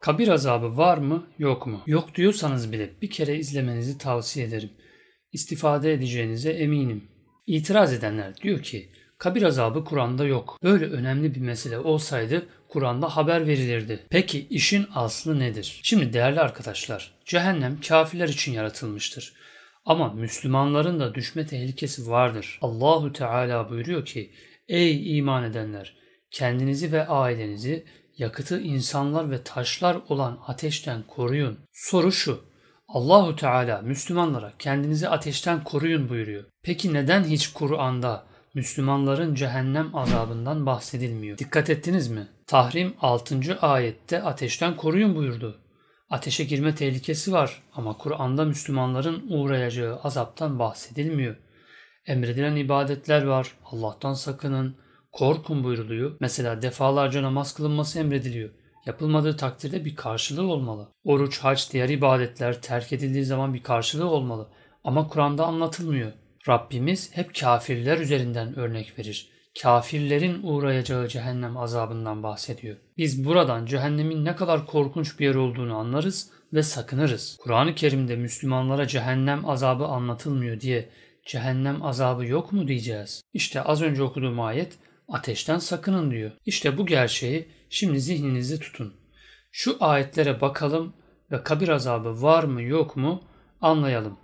Kabir azabı var mı yok mu? Yok diyorsanız bile bir kere izlemenizi tavsiye ederim. İstifade edeceğinize eminim. İtiraz edenler diyor ki kabir azabı Kur'an'da yok. Böyle önemli bir mesele olsaydı Kur'an'da haber verilirdi. Peki işin aslı nedir? Şimdi değerli arkadaşlar cehennem kafirler için yaratılmıştır. Ama Müslümanların da düşme tehlikesi vardır. Allahu Teala buyuruyor ki Ey iman edenler kendinizi ve ailenizi yakıtı insanlar ve taşlar olan ateşten koruyun. Soru şu. Allahu Teala Müslümanlara kendinizi ateşten koruyun buyuruyor. Peki neden hiç Kur'an'da Müslümanların cehennem azabından bahsedilmiyor? Dikkat ettiniz mi? Tahrim 6. ayette ateşten koruyun buyurdu. Ateşe girme tehlikesi var ama Kur'an'da Müslümanların uğrayacağı azaptan bahsedilmiyor. Emredilen ibadetler var. Allah'tan sakının Korkun buyruluyor. Mesela defalarca namaz kılınması emrediliyor. Yapılmadığı takdirde bir karşılığı olmalı. Oruç, hac, diğer ibadetler terk edildiği zaman bir karşılığı olmalı. Ama Kur'an'da anlatılmıyor. Rabbimiz hep kafirler üzerinden örnek verir. Kafirlerin uğrayacağı cehennem azabından bahsediyor. Biz buradan cehennemin ne kadar korkunç bir yer olduğunu anlarız ve sakınırız. Kur'an-ı Kerim'de Müslümanlara cehennem azabı anlatılmıyor diye cehennem azabı yok mu diyeceğiz? İşte az önce okuduğum ayet ateşten sakının diyor. İşte bu gerçeği şimdi zihninizi tutun. Şu ayetlere bakalım ve kabir azabı var mı yok mu anlayalım.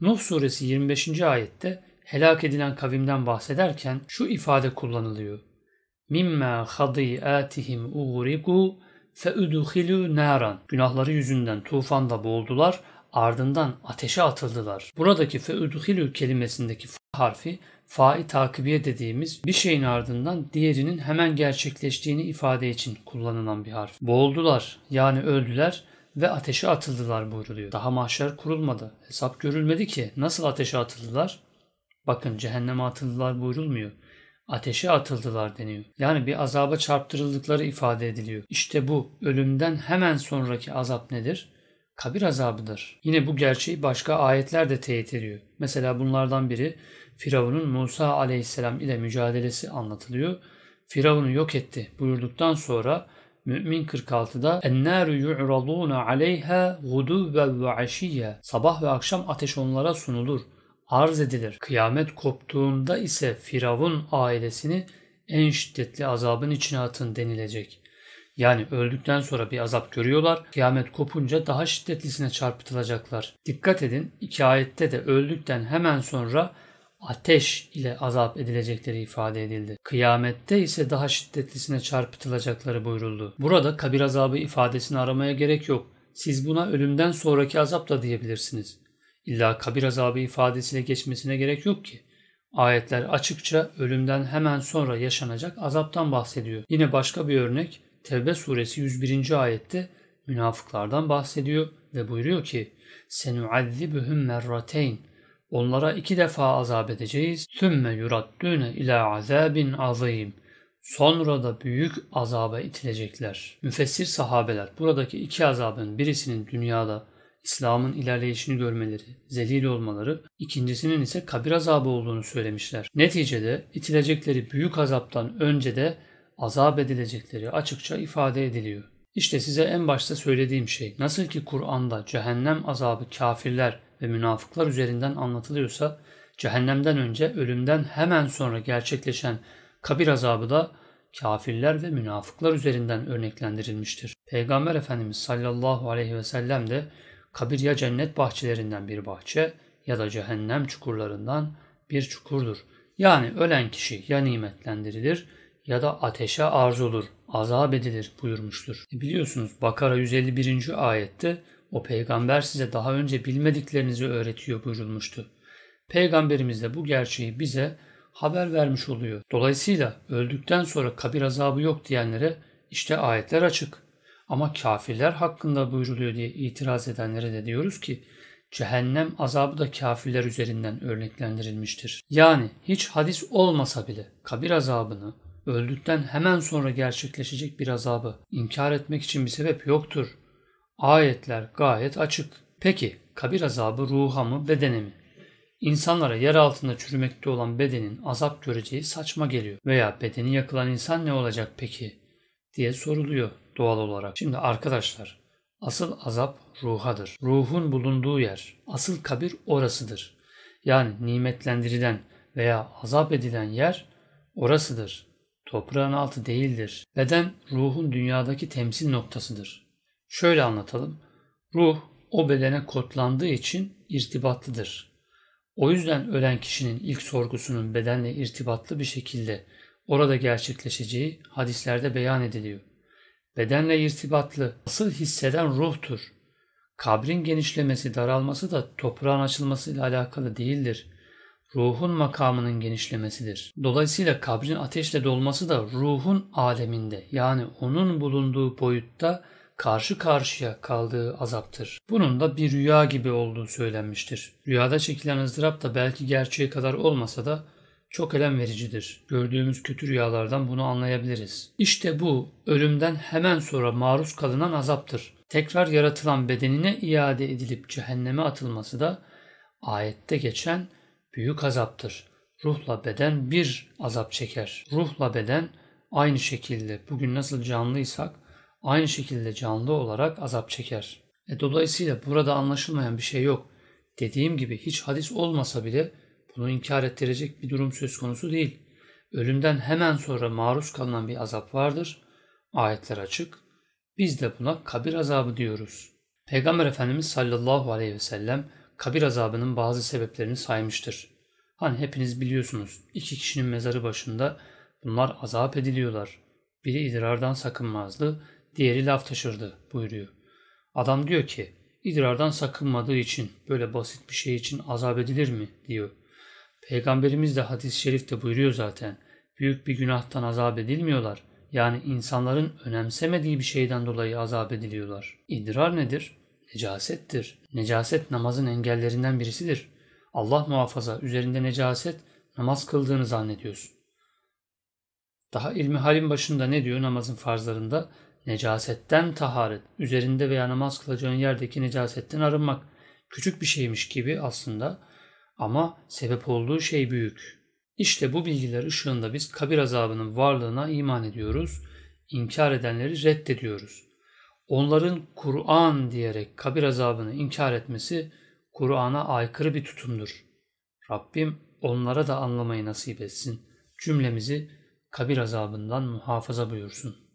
Nuh suresi 25. ayette helak edilen kavimden bahsederken şu ifade kullanılıyor. Mimma hadiatihim uğriku feudhilu naran. Günahları yüzünden tufanda boğuldular ardından ateşe atıldılar. Buradaki feudhilü kelimesindeki f harfi fa'i takibiye dediğimiz bir şeyin ardından diğerinin hemen gerçekleştiğini ifade için kullanılan bir harf. Boğuldular yani öldüler ve ateşe atıldılar buyruluyor. Daha mahşer kurulmadı. Hesap görülmedi ki. Nasıl ateşe atıldılar? Bakın cehenneme atıldılar buyrulmuyor. Ateşe atıldılar deniyor. Yani bir azaba çarptırıldıkları ifade ediliyor. İşte bu ölümden hemen sonraki azap nedir? kabir azabıdır. Yine bu gerçeği başka ayetler de teyit ediyor. Mesela bunlardan biri Firavun'un Musa aleyhisselam ile mücadelesi anlatılıyor. Firavun'u yok etti buyurduktan sonra Mümin 46'da ennâru yu'radûne aleyha gudûve ve aşiyye sabah ve akşam ateş onlara sunulur, arz edilir. Kıyamet koptuğunda ise Firavun ailesini en şiddetli azabın içine atın denilecek. Yani öldükten sonra bir azap görüyorlar. Kıyamet kopunca daha şiddetlisine çarpıtılacaklar. Dikkat edin iki ayette de öldükten hemen sonra ateş ile azap edilecekleri ifade edildi. Kıyamette ise daha şiddetlisine çarpıtılacakları buyuruldu. Burada kabir azabı ifadesini aramaya gerek yok. Siz buna ölümden sonraki azap da diyebilirsiniz. İlla kabir azabı ifadesiyle geçmesine gerek yok ki. Ayetler açıkça ölümden hemen sonra yaşanacak azaptan bahsediyor. Yine başka bir örnek Tevbe suresi 101. ayette münafıklardan bahsediyor ve buyuruyor ki senuazzibühüm merrateyn onlara iki defa azap edeceğiz. Sümme yuraddüne ila azabin azim. Sonra da büyük azaba itilecekler. Müfessir sahabeler buradaki iki azabın birisinin dünyada İslam'ın ilerleyişini görmeleri, zelil olmaları, ikincisinin ise kabir azabı olduğunu söylemişler. Neticede itilecekleri büyük azaptan önce de azap edilecekleri açıkça ifade ediliyor. İşte size en başta söylediğim şey nasıl ki Kur'an'da cehennem azabı kafirler ve münafıklar üzerinden anlatılıyorsa cehennemden önce ölümden hemen sonra gerçekleşen kabir azabı da kafirler ve münafıklar üzerinden örneklendirilmiştir. Peygamber Efendimiz sallallahu aleyhi ve sellem de kabir ya cennet bahçelerinden bir bahçe ya da cehennem çukurlarından bir çukurdur. Yani ölen kişi ya nimetlendirilir ya da ateşe arz olur, azap edilir buyurmuştur. E biliyorsunuz Bakara 151. ayette o peygamber size daha önce bilmediklerinizi öğretiyor buyurulmuştu. Peygamberimiz de bu gerçeği bize haber vermiş oluyor. Dolayısıyla öldükten sonra kabir azabı yok diyenlere işte ayetler açık. Ama kafirler hakkında buyuruluyor diye itiraz edenlere de diyoruz ki cehennem azabı da kafirler üzerinden örneklendirilmiştir. Yani hiç hadis olmasa bile kabir azabını öldükten hemen sonra gerçekleşecek bir azabı inkar etmek için bir sebep yoktur. Ayetler gayet açık. Peki kabir azabı ruha mı bedene mi? İnsanlara yer altında çürümekte olan bedenin azap göreceği saçma geliyor. Veya bedeni yakılan insan ne olacak peki? diye soruluyor doğal olarak. Şimdi arkadaşlar asıl azap ruhadır. Ruhun bulunduğu yer asıl kabir orasıdır. Yani nimetlendirilen veya azap edilen yer orasıdır toprağın altı değildir. Beden ruhun dünyadaki temsil noktasıdır. Şöyle anlatalım. Ruh o bedene kodlandığı için irtibatlıdır. O yüzden ölen kişinin ilk sorgusunun bedenle irtibatlı bir şekilde orada gerçekleşeceği hadislerde beyan ediliyor. Bedenle irtibatlı asıl hisseden ruhtur. Kabrin genişlemesi, daralması da toprağın açılmasıyla alakalı değildir ruhun makamının genişlemesidir. Dolayısıyla kabrin ateşle dolması da ruhun aleminde yani onun bulunduğu boyutta karşı karşıya kaldığı azaptır. Bunun da bir rüya gibi olduğu söylenmiştir. Rüyada çekilen ızdırap da belki gerçeğe kadar olmasa da çok elem vericidir. Gördüğümüz kötü rüyalardan bunu anlayabiliriz. İşte bu ölümden hemen sonra maruz kalınan azaptır. Tekrar yaratılan bedenine iade edilip cehenneme atılması da ayette geçen büyük azaptır. Ruhla beden bir azap çeker. Ruhla beden aynı şekilde bugün nasıl canlıysak aynı şekilde canlı olarak azap çeker. E dolayısıyla burada anlaşılmayan bir şey yok. Dediğim gibi hiç hadis olmasa bile bunu inkar ettirecek bir durum söz konusu değil. Ölümden hemen sonra maruz kalınan bir azap vardır. Ayetler açık. Biz de buna kabir azabı diyoruz. Peygamber Efendimiz sallallahu aleyhi ve sellem kabir azabının bazı sebeplerini saymıştır. Hani hepiniz biliyorsunuz iki kişinin mezarı başında bunlar azap ediliyorlar. Biri idrardan sakınmazdı, diğeri laf taşırdı buyuruyor. Adam diyor ki idrardan sakınmadığı için böyle basit bir şey için azap edilir mi diyor. Peygamberimiz de hadis-i şerifte buyuruyor zaten. Büyük bir günahtan azap edilmiyorlar. Yani insanların önemsemediği bir şeyden dolayı azap ediliyorlar. İdrar nedir? necasettir. Necaset namazın engellerinden birisidir. Allah muhafaza üzerinde necaset namaz kıldığını zannediyorsun. Daha ilmi halin başında ne diyor namazın farzlarında? Necasetten taharet, üzerinde veya namaz kılacağın yerdeki necasetten arınmak. Küçük bir şeymiş gibi aslında ama sebep olduğu şey büyük. İşte bu bilgiler ışığında biz kabir azabının varlığına iman ediyoruz, inkar edenleri reddediyoruz.'' onların Kur'an diyerek kabir azabını inkar etmesi Kur'an'a aykırı bir tutumdur. Rabbim onlara da anlamayı nasip etsin. Cümlemizi kabir azabından muhafaza buyursun.